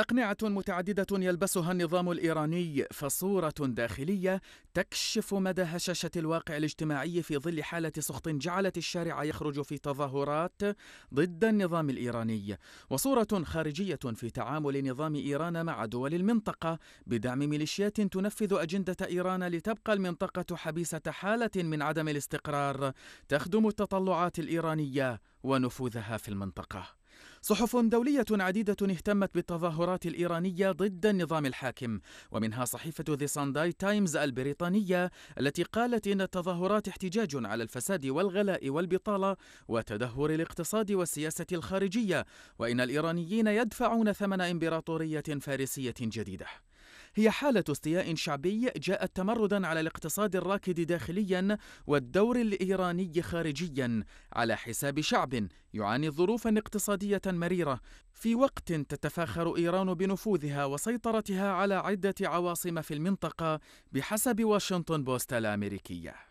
أقنعة متعددة يلبسها النظام الإيراني فصورة داخلية تكشف مدى هشاشة الواقع الاجتماعي في ظل حالة سخط جعلت الشارع يخرج في تظاهرات ضد النظام الإيراني وصورة خارجية في تعامل نظام إيران مع دول المنطقة بدعم ميليشيات تنفذ أجندة إيران لتبقى المنطقة حبيسة حالة من عدم الاستقرار تخدم التطلعات الإيرانية ونفوذها في المنطقة صحف دولية عديدة اهتمت بالتظاهرات الإيرانية ضد النظام الحاكم ومنها صحيفة ذي سانداي تايمز البريطانية التي قالت إن التظاهرات احتجاج على الفساد والغلاء والبطالة وتدهور الاقتصاد والسياسة الخارجية وإن الإيرانيين يدفعون ثمن إمبراطورية فارسية جديدة هي حالة استياء شعبي جاءت تمردا على الاقتصاد الراكد داخليا والدور الإيراني خارجيا على حساب شعب يعاني ظروفا اقتصادية مريرة في وقت تتفاخر إيران بنفوذها وسيطرتها على عدة عواصم في المنطقة بحسب واشنطن بوست الأمريكية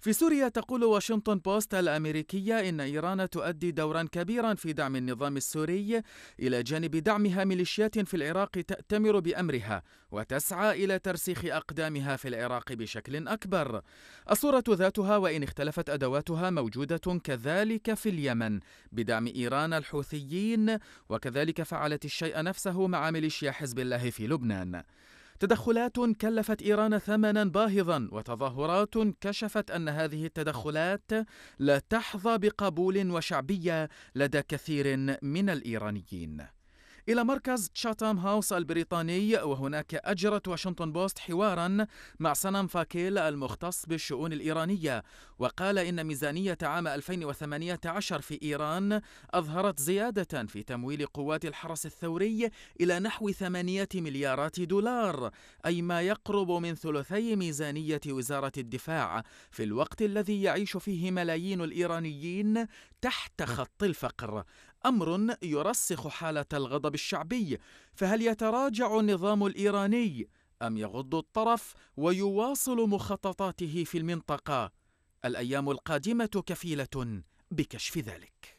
في سوريا تقول واشنطن بوست الأمريكية إن إيران تؤدي دورا كبيرا في دعم النظام السوري إلى جانب دعمها ميليشيات في العراق تأتمر بأمرها وتسعى إلى ترسيخ أقدامها في العراق بشكل أكبر الصورة ذاتها وإن اختلفت أدواتها موجودة كذلك في اليمن بدعم إيران الحوثيين وكذلك فعلت الشيء نفسه مع ميليشيا حزب الله في لبنان تدخلات كلفت إيران ثمنا باهظا وتظاهرات كشفت أن هذه التدخلات لا تحظى بقبول وشعبية لدى كثير من الإيرانيين إلى مركز تشاتام هاوس البريطاني وهناك أجرت واشنطن بوست حوارا مع سنم فاكيل المختص بالشؤون الإيرانية وقال إن ميزانية عام 2018 في إيران أظهرت زيادة في تمويل قوات الحرس الثوري إلى نحو 8 مليارات دولار أي ما يقرب من ثلثي ميزانية وزارة الدفاع في الوقت الذي يعيش فيه ملايين الإيرانيين تحت خط الفقر امر يرسخ حاله الغضب الشعبي فهل يتراجع النظام الايراني ام يغض الطرف ويواصل مخططاته في المنطقه الايام القادمه كفيله بكشف ذلك